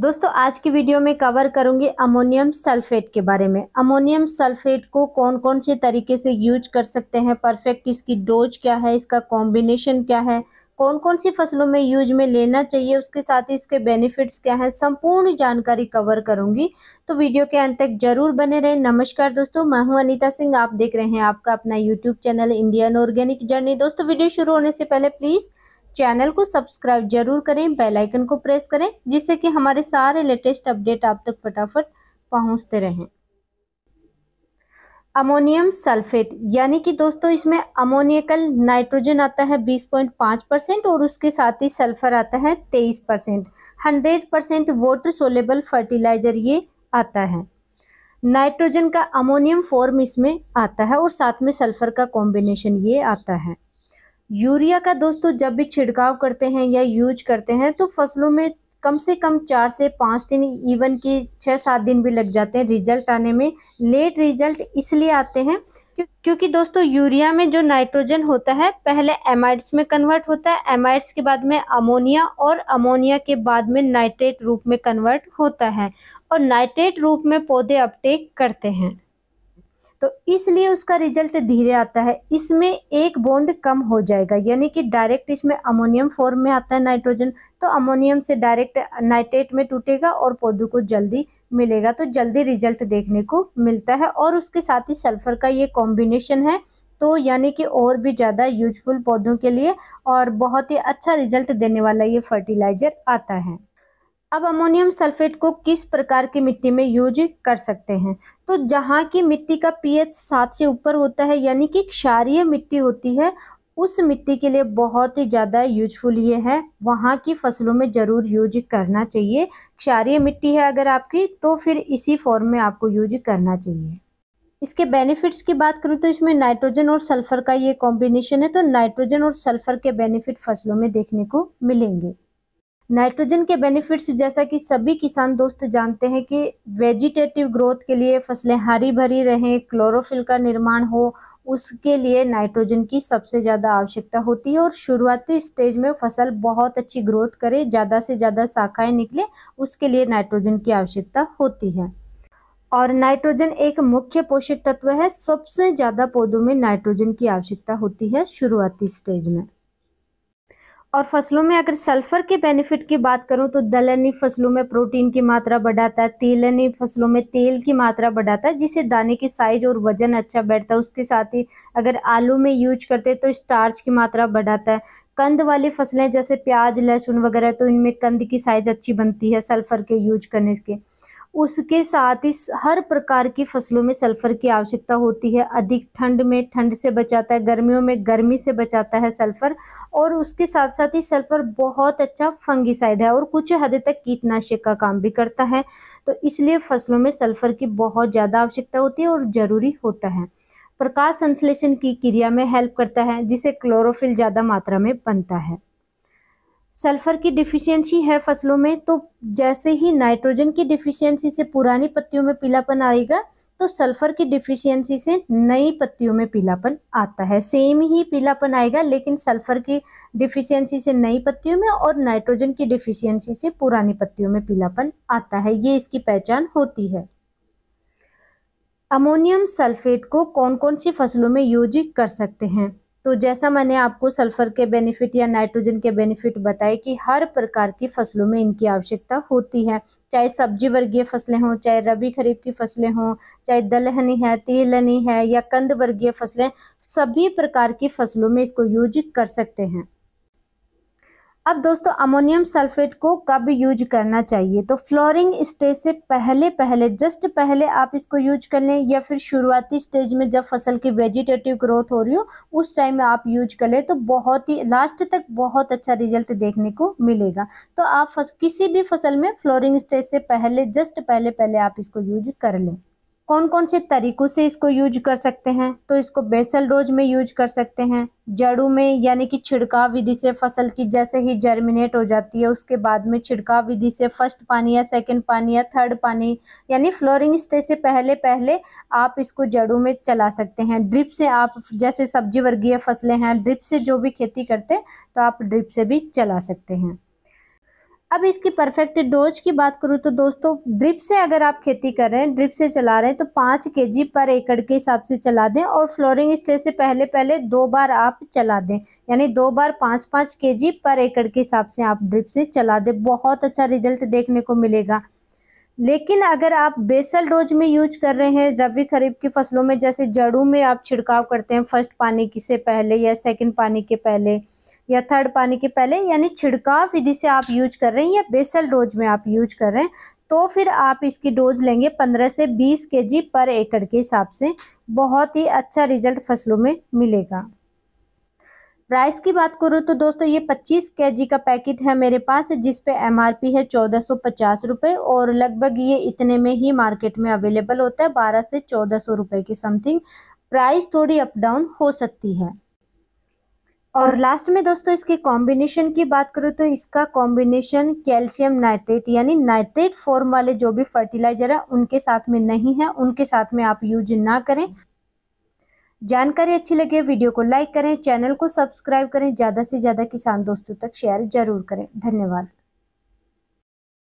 दोस्तों आज की वीडियो में कवर करूंगी अमोनियम सल्फेट के बारे में अमोनियम सल्फेट को कौन कौन से तरीके से यूज कर सकते हैं परफेक्ट इसकी डोज क्या है इसका कॉम्बिनेशन क्या है कौन कौन सी फसलों में यूज में लेना चाहिए उसके साथ ही इसके बेनिफिट्स क्या हैं संपूर्ण जानकारी कवर करूंगी तो वीडियो के अंत तक जरूर बने रहें नमस्कार दोस्तों मैं हूं अनीता सिंह आप देख रहे हैं आपका अपना YouTube channel Indian organic journey दोस्तों वीडियो शुरू होने से पहले प्लीज़ चैनल को सब्सक्राइब जरूर करें बेल आइकन को प्रेस करें जिससे कि हमारे सारे लेटेस्ट अपडेट आप तक फटाफट पहुंचते रहें अमोनियम सल्फेट यानी कि दोस्तों इसमें अमोनियकल नाइट्रोजन आता है 20.5 परसेंट और उसके साथ ही सल्फर आता है 23 percent hundred percent water soluble fertiliser ये आता है नाइट्रोजन का अमोनियम फॉर्म इसमें आता है और साथ में सल्फर का कॉम्बिनेशन ये आता है यूरिया का दोस्तों जब भी छिड़काव करते हैं या यूज करते हैं तो फसलों में कम से कम चार से पाँच दिन इवन कि छः सात दिन भी लग जाते हैं रिजल्ट आने में लेट रिजल्ट इसलिए आते हैं क्योंकि दोस्तों यूरिया में जो नाइट्रोजन होता है पहले एमाइड्स में कन्वर्ट होता है एमाइड्स के बाद में अमोनिया और अमोनिया के बाद में नाइट्रेट रूप में कन्वर्ट होता है और नाइट्रेट रूप में पौधे अपटेक करते हैं तो इसलिए उसका रिजल्ट धीरे आता है इसमें एक बॉन्ड कम हो जाएगा यानी कि डायरेक्ट इसमें अमोनियम फॉर्म में आता है नाइट्रोजन तो अमोनियम से डायरेक्ट नाइट्रेट में टूटेगा और पौधों को जल्दी मिलेगा तो जल्दी रिजल्ट देखने को मिलता है और उसके साथ ही सल्फर का ये कॉम्बिनेशन है तो यानी कि और भी ज़्यादा यूजफुल पौधों के लिए और बहुत ही अच्छा रिजल्ट देने वाला ये फर्टिलाइजर आता है अब अमोनियम सल्फेट को किस प्रकार की मिट्टी में यूज कर सकते हैं तो जहाँ की मिट्टी का पीएच सात से ऊपर होता है यानी कि क्षारीय मिट्टी होती है उस मिट्टी के लिए बहुत ही ज़्यादा यूजफुल ये है वहाँ की फसलों में ज़रूर यूज करना चाहिए क्षारीय मिट्टी है अगर आपकी तो फिर इसी फॉर्म में आपको यूज करना चाहिए इसके बेनिफिट्स की बात करूँ तो इसमें नाइट्रोजन और सल्फर का ये कॉम्बिनेशन है तो नाइट्रोजन और सल्फर के बेनिफिट फसलों में देखने को मिलेंगे नाइट्रोजन के बेनिफिट्स जैसा कि सभी किसान दोस्त जानते हैं कि वेजिटेटिव ग्रोथ के लिए फसलें हरी भरी रहें क्लोरोफिल का निर्माण हो उसके लिए नाइट्रोजन की सबसे ज़्यादा आवश्यकता होती है और शुरुआती स्टेज में फसल बहुत अच्छी ग्रोथ करे ज़्यादा से ज़्यादा शाखाएँ निकले उसके लिए नाइट्रोजन की आवश्यकता होती है और नाइट्रोजन एक मुख्य पोषक तत्व है सबसे ज़्यादा पौधों में नाइट्रोजन की आवश्यकता होती है शुरुआती स्टेज में और फसलों में अगर सल्फर के बेनिफिट की बात करूं तो दलहनी फसलों में प्रोटीन की मात्रा बढ़ाता है तेलनी फसलों में तेल की मात्रा बढ़ाता है जिससे दाने की साइज और वजन अच्छा बैठता है उसके साथ ही अगर आलू में यूज करते हैं तो स्टार्च की मात्रा बढ़ाता है कंद वाली फसलें जैसे प्याज लहसुन वगैरह तो इनमें कंद की साइज अच्छी बनती है सल्फर के यूज करने के उसके साथ ही हर प्रकार की फसलों में सल्फर की आवश्यकता होती है अधिक ठंड में ठंड से बचाता है गर्मियों में गर्मी से बचाता है सल्फर और उसके साथ साथ ही सल्फर बहुत अच्छा फंगिसाइड है और कुछ हद तक कीटनाशक का काम भी करता है तो इसलिए फसलों में सल्फर की बहुत ज़्यादा आवश्यकता होती है और ज़रूरी होता है प्रकाश संश्लेषण की क्रिया में हेल्प करता है जिसे क्लोरोफिल ज़्यादा मात्रा में बनता है सल्फर की डिफिशियंसी है फसलों में तो जैसे ही नाइट्रोजन की डिफिशियंसी से पुरानी पत्तियों में पीलापन आएगा तो सल्फर की डिफिशियंसी से नई पत्तियों में पीलापन आता है सेम ही पीलापन आएगा लेकिन सल्फर की डिफिशियंसी से नई पत्तियों में और नाइट्रोजन की डिफिशियंसी से पुरानी पत्तियों में पीलापन आता है ये इसकी पहचान होती है अमोनियम सल्फेट को कौन कौन सी फसलों में यूज कर सकते हैं तो जैसा मैंने आपको सल्फर के बेनिफिट या नाइट्रोजन के बेनिफिट बताए कि हर प्रकार की फसलों में इनकी आवश्यकता होती है चाहे सब्जी वर्गीय फसलें हों चाहे रबी खरीफ की फसलें हों चाहे दलहनी है तिलहनी है या कंद वर्गीय फसलें सभी प्रकार की फसलों में इसको यूज कर सकते हैं अब दोस्तों अमोनियम सल्फेट को कब यूज करना चाहिए तो फ्लोरिंग स्टेज से पहले पहले जस्ट पहले आप इसको यूज कर लें या फिर शुरुआती स्टेज में जब फसल की वेजिटेटिव ग्रोथ हो रही हो उस टाइम में आप यूज कर लें तो बहुत ही लास्ट तक बहुत अच्छा रिजल्ट देखने को मिलेगा तो आप किसी भी फसल में फ्लोरिंग स्टेज से पहले जस्ट पहले पहले आप इसको यूज कर लें कौन कौन से तरीक़ों से इसको यूज कर सकते हैं तो इसको बेसल डोज में यूज कर सकते हैं जड़ों में यानी कि छिड़काव विधि से फसल की जैसे ही जर्मिनेट हो जाती है उसके बाद में छिड़काव विधि से फर्स्ट पानी या सेकंड पानी या थर्ड पानी यानी फ्लोरिंग स्टेज से पहले पहले आप इसको जड़ों में चला सकते हैं ड्रिप से आप जैसे सब्जी वर्गीय फसलें हैं ड्रिप से जो भी खेती करते हैं तो आप ड्रिप से भी चला सकते हैं अब इसकी परफेक्ट डोज की बात करूँ तो दोस्तों ड्रिप से अगर आप खेती कर रहे हैं ड्रिप से चला रहे हैं तो पाँच के जी पर एकड़ के हिसाब से चला दें और फ्लोरिंग स्टेज से पहले पहले दो बार आप चला दें यानी दो बार पाँच पाँच के जी पर एकड़ के हिसाब से आप ड्रिप से चला दें बहुत अच्छा रिजल्ट देखने को मिलेगा लेकिन अगर आप बेसल डोज में यूज कर रहे हैं रबी खरीफ की फसलों में जैसे जड़ों में आप छिड़काव करते हैं फर्स्ट पानी की से पहले या सेकंड पानी के पहले या थर्ड पानी के पहले यानी छिड़काव विधि से आप यूज कर रहे हैं या बेसल डोज में आप यूज कर रहे हैं तो फिर आप इसकी डोज लेंगे 15 से 20 जी पर एकड़ के हिसाब से बहुत ही अच्छा रिजल्ट फसलों में मिलेगा प्राइस की बात करूँ तो दोस्तों ये 25 जी का पैकेट है मेरे पास जिस पे एमआरपी है चौदह सौ पचास और लगभग ये इतने में ही मार्केट में अवेलेबल होता है बारह से चौदह सौ रुपये की समथिंग प्राइस थोड़ी अप डाउन हो सकती है और लास्ट में दोस्तों इसके कॉम्बिनेशन की बात करूँ तो इसका कॉम्बिनेशन कैल्शियम नाइट्रेट यानी नाइट्रेट फॉर्म वाले जो भी फर्टिलाइजर है उनके साथ में नहीं है उनके साथ में आप यूज ना करें जानकारी अच्छी लगे वीडियो को लाइक करें चैनल को सब्सक्राइब करें ज़्यादा से ज़्यादा किसान दोस्तों तक शेयर जरूर करें धन्यवाद